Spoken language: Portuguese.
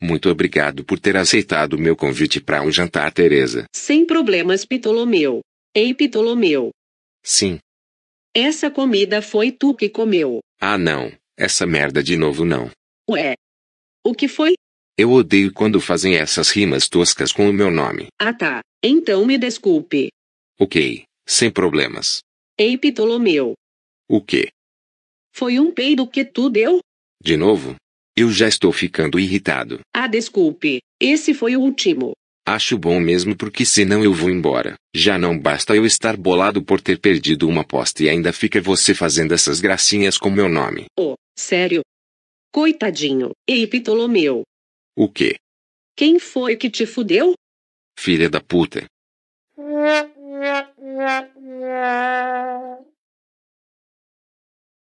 Muito obrigado por ter aceitado meu convite para um jantar, Teresa. Sem problemas, Ptolomeu. Ei, Ptolomeu. Sim. Essa comida foi tu que comeu. Ah, não. Essa merda de novo não. Ué. O que foi? Eu odeio quando fazem essas rimas toscas com o meu nome. Ah tá, então me desculpe. Ok, sem problemas. Ei, Ptolomeu. O quê? Foi um peido que tu deu? De novo? Eu já estou ficando irritado. Ah, desculpe. Esse foi o último. Acho bom mesmo porque senão eu vou embora. Já não basta eu estar bolado por ter perdido uma aposta e ainda fica você fazendo essas gracinhas com meu nome. Oh, sério? Coitadinho. Ei, Ptolomeu. O quê? Quem foi que te fudeu? Filha da puta.